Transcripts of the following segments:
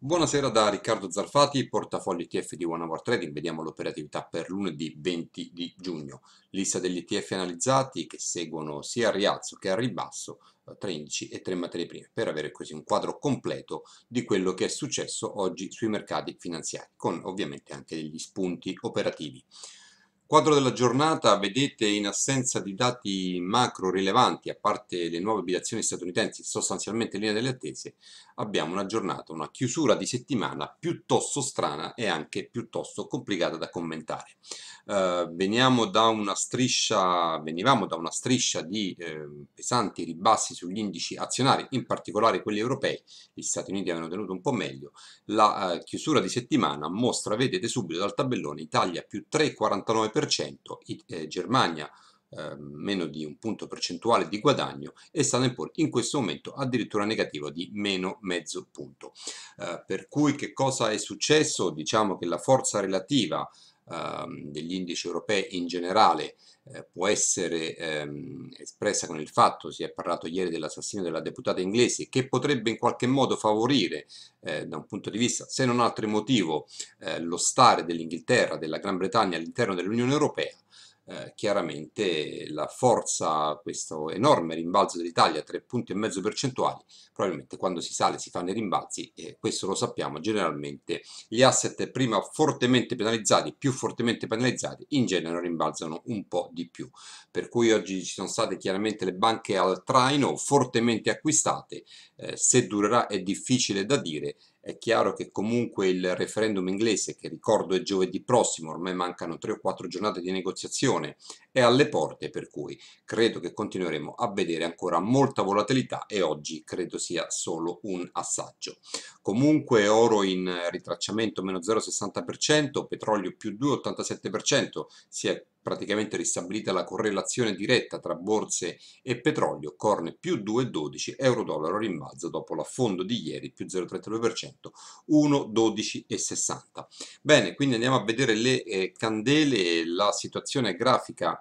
Buonasera da Riccardo Zarfati, portafogli ETF di One Hour Trading, vediamo l'operatività per lunedì 20 di giugno, lista degli ETF analizzati che seguono sia al rialzo che al ribasso eh, tra indici e tre materie prime, per avere così un quadro completo di quello che è successo oggi sui mercati finanziari, con ovviamente anche degli spunti operativi. Quadro della giornata, vedete in assenza di dati macro rilevanti, a parte le nuove obbligazioni statunitensi sostanzialmente in linea delle attese, abbiamo una giornata, una chiusura di settimana piuttosto strana e anche piuttosto complicata da commentare. Eh, veniamo da una striscia, venivamo da una striscia di eh, pesanti ribassi sugli indici azionari, in particolare quelli europei, gli Stati Uniti avevano tenuto un po' meglio, la eh, chiusura di settimana mostra, vedete subito dal tabellone, Italia più 3,49%, eh, Germania eh, meno di un punto percentuale di guadagno e Standard in questo momento addirittura negativo di meno mezzo punto. Eh, per cui che cosa è successo? Diciamo che la forza relativa ehm, degli indici europei in generale eh, può essere ehm, espressa con il fatto, si è parlato ieri dell'assassinio della deputata inglese, che potrebbe in qualche modo favorire eh, da un punto di vista, se non altro emotivo, eh, lo stare dell'Inghilterra, della Gran Bretagna all'interno dell'Unione Europea, eh, chiaramente la forza, questo enorme rimbalzo dell'Italia, 3 punti e mezzo percentuali, probabilmente quando si sale si fanno i rimbalzi e questo lo sappiamo, generalmente gli asset prima fortemente penalizzati, più fortemente penalizzati, in genere rimbalzano un po' di più, per cui oggi ci sono state chiaramente le banche al traino, fortemente acquistate, eh, se durerà è difficile da dire, è chiaro che comunque il referendum inglese, che ricordo è giovedì prossimo, ormai mancano tre o quattro giornate di negoziazione, è alle porte, per cui credo che continueremo a vedere ancora molta volatilità e oggi credo sia solo un assaggio. Comunque oro in ritracciamento meno 0,60%, petrolio più 2,87%, si è praticamente ristabilita la correlazione diretta tra borse e petrolio, corne più 2,12, euro-dollaro rimbalzo dopo l'affondo di ieri più 0,32%, 1,12,60. Bene, quindi andiamo a vedere le eh, candele, la situazione grafica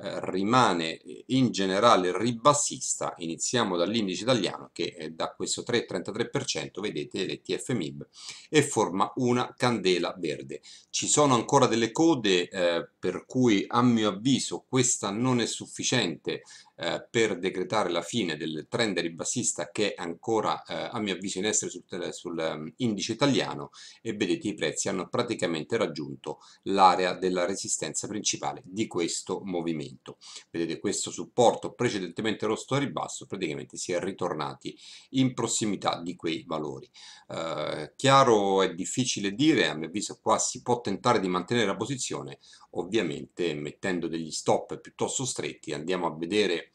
eh, rimane in generale ribassista, iniziamo dall'indice italiano che è eh, da questo 3,33% vedete l'ETF MIB e forma una candela verde. Ci sono ancora delle code eh, per cui a mio avviso questa non è sufficiente eh, per decretare la fine del trend ribassista che è ancora eh, a mio avviso in essere sul, sull'indice ehm, um, italiano e vedete i prezzi hanno praticamente raggiunto l'area della resistenza principale di questo movimento. Vedete questo supporto precedentemente rosso a ribasso praticamente si è ritornati in prossimità di quei valori. Eh, chiaro è difficile dire, a mio avviso qua si può tentare di mantenere la posizione ovviamente mettendo degli stop piuttosto stretti andiamo a vedere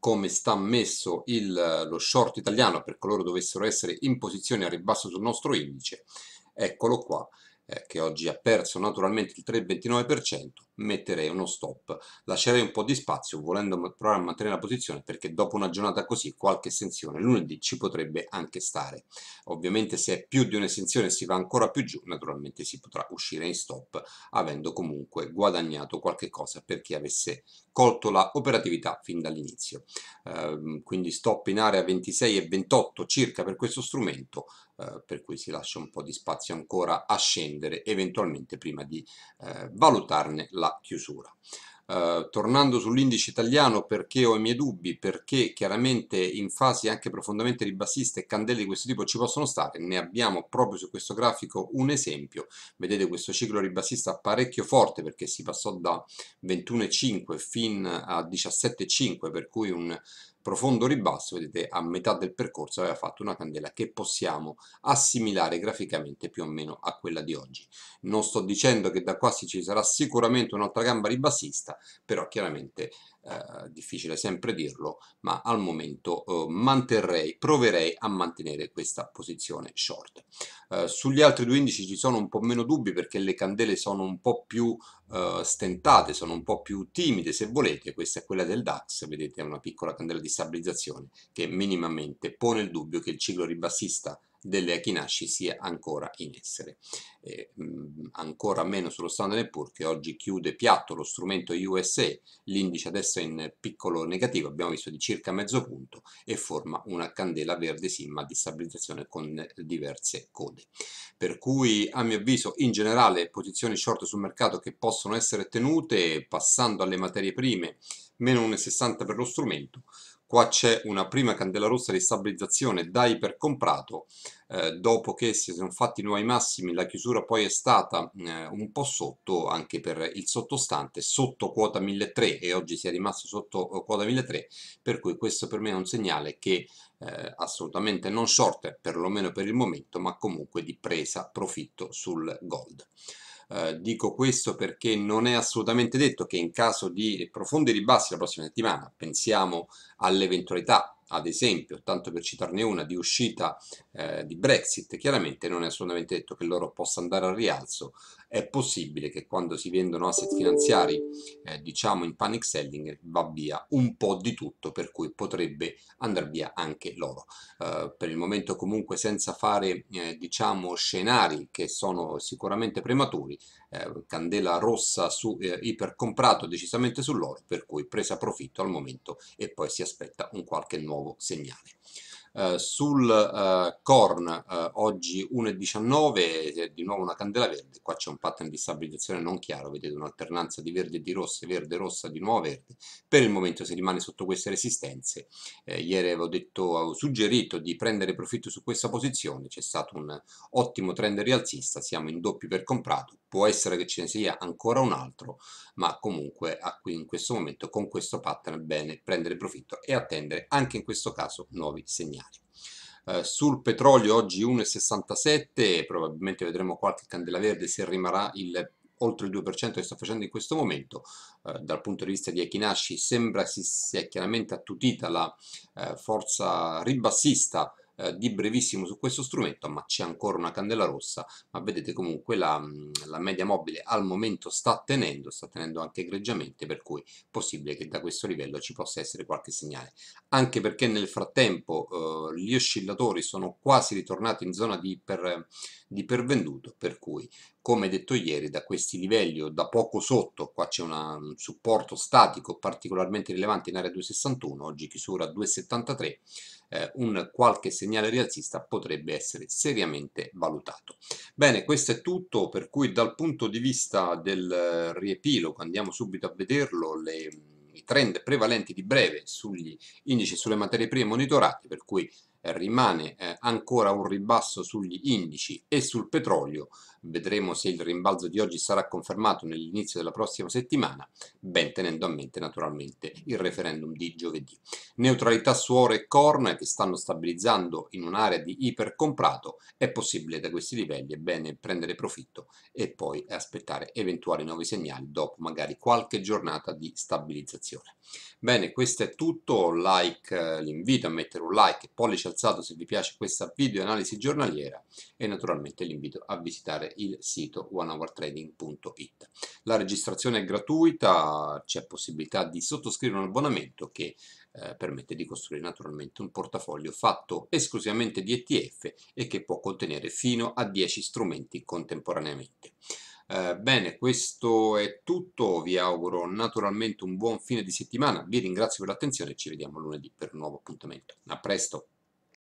come sta messo il, eh, lo short italiano per coloro dovessero essere in posizione a ribasso sul nostro indice, eccolo qua, eh, che oggi ha perso naturalmente il 3,29%, metterei uno stop. Lascerei un po' di spazio volendo provare a mantenere la posizione perché dopo una giornata così qualche estensione lunedì ci potrebbe anche stare. Ovviamente se è più di un'estensione e si va ancora più giù, naturalmente si potrà uscire in stop avendo comunque guadagnato qualche cosa per chi avesse colto la operatività fin dall'inizio. Eh, quindi stop in area 26 e 28 circa per questo strumento, eh, per cui si lascia un po' di spazio ancora a scendere eventualmente prima di eh, valutarne la chiusura. Uh, tornando sull'indice italiano, perché ho i miei dubbi? Perché chiaramente in fasi anche profondamente ribassiste candele di questo tipo ci possono stare, ne abbiamo proprio su questo grafico un esempio, vedete questo ciclo ribassista parecchio forte perché si passò da 21,5 fino a 17,5 per cui un profondo ribasso, vedete a metà del percorso aveva fatto una candela che possiamo assimilare graficamente più o meno a quella di oggi. Non sto dicendo che da qua ci sarà sicuramente un'altra gamba ribassista, però chiaramente eh, difficile sempre dirlo, ma al momento eh, manterrei, proverei a mantenere questa posizione short. Eh, sugli altri due indici ci sono un po' meno dubbi perché le candele sono un po' più eh, stentate, sono un po' più timide se volete, questa è quella del DAX, vedete è una piccola candela di stabilizzazione che minimamente pone il dubbio che il ciclo ribassista delle Akinashi sia ancora in essere. Eh, mh, mm, ancora meno sullo Standard Poor's che oggi chiude piatto lo strumento USA, l'indice adesso è in piccolo negativo, abbiamo visto di circa mezzo punto e forma una candela verde simma di stabilizzazione con diverse code. Per cui a mio avviso in generale posizioni short sul mercato che possono essere tenute passando alle materie prime meno 1,60 per lo strumento, Qua c'è una prima candela rossa di stabilizzazione da ipercomprato, eh, dopo che si sono fatti nuovi massimi la chiusura poi è stata eh, un po' sotto anche per il sottostante, sotto quota 1.300 e oggi si è rimasto sotto eh, quota 1.300, per cui questo per me è un segnale che eh, assolutamente non short, perlomeno per il momento, ma comunque di presa profitto sul gold. Eh, dico questo perché non è assolutamente detto che in caso di profondi ribassi la prossima settimana, pensiamo all'eventualità ad esempio, tanto per citarne una, di uscita eh, di Brexit, chiaramente non è assolutamente detto che l'oro possa andare al rialzo, è possibile che quando si vendono asset finanziari, eh, diciamo in panic selling, va via un po' di tutto, per cui potrebbe andare via anche l'oro. Eh, per il momento comunque senza fare, eh, diciamo, scenari che sono sicuramente prematuri, eh, candela rossa su eh, ipercomprato decisamente sull'oro, per cui presa profitto al momento e poi si aspetta un qualche nuovo segnale. Eh, sul eh, Corn eh, oggi 1,19 eh, di nuovo una candela verde qua c'è un pattern di stabilizzazione non chiaro vedete un'alternanza di verde e di rosse verde rossa di nuovo verde per il momento si rimane sotto queste resistenze eh, ieri avevo, detto, avevo suggerito di prendere profitto su questa posizione c'è stato un ottimo trend rialzista siamo in doppio per comprato può essere che ce ne sia ancora un altro ma comunque a qui in questo momento con questo pattern è bene prendere profitto e attendere anche in questo caso nuovi segnali eh, sul petrolio oggi 1,67 probabilmente vedremo qualche candela verde se rimarrà il oltre il 2% che sta facendo in questo momento, eh, dal punto di vista di Echinashi sembra si sia chiaramente attutita la eh, forza ribassista eh, di brevissimo su questo strumento ma c'è ancora una candela rossa ma vedete comunque la, mm, la, media mobile al momento sta tenendo sta tenendo anche egregiamente per cui è possibile che da questo livello ci possa essere qualche segnale anche perché nel frattempo eh, gli oscillatori sono quasi ritornati in zona di, per, di pervenduto per cui come detto ieri da questi livelli o da poco sotto qua c'è un supporto statico particolarmente rilevante in area 261 oggi chiusura 273 eh, un qualche segnale rialzista potrebbe essere seriamente valutato. Bene, questo è tutto, per cui dal punto di vista del eh, riepilogo andiamo subito a vederlo, le, i trend prevalenti di breve sugli indici sulle materie prime monitorate, per cui eh, rimane eh, ancora un ribasso sugli indici e sul petrolio, vedremo se il rimbalzo di oggi sarà confermato nell'inizio della prossima settimana, ben tenendo a mente naturalmente il referendum di giovedì. Neutralità su oro e corn che stanno stabilizzando in un'area di ipercomprato, è possibile da questi livelli, è bene prendere profitto e poi aspettare eventuali nuovi segnali dopo magari qualche giornata di stabilizzazione. Bene, questo è tutto, like, eh, l'invito a mettere un like e pollice alzato se vi piace questa video analisi giornaliera e naturalmente l'invito a visitare il sito onehourtrading.it. La registrazione è gratuita, c'è possibilità di sottoscrivere un abbonamento che eh, permette di costruire naturalmente un portafoglio fatto esclusivamente di ETF e che può contenere fino a 10 strumenti contemporaneamente. Eh, bene, questo è tutto, vi auguro naturalmente un buon fine di settimana, vi ringrazio per l'attenzione e ci vediamo lunedì per un nuovo appuntamento. A presto!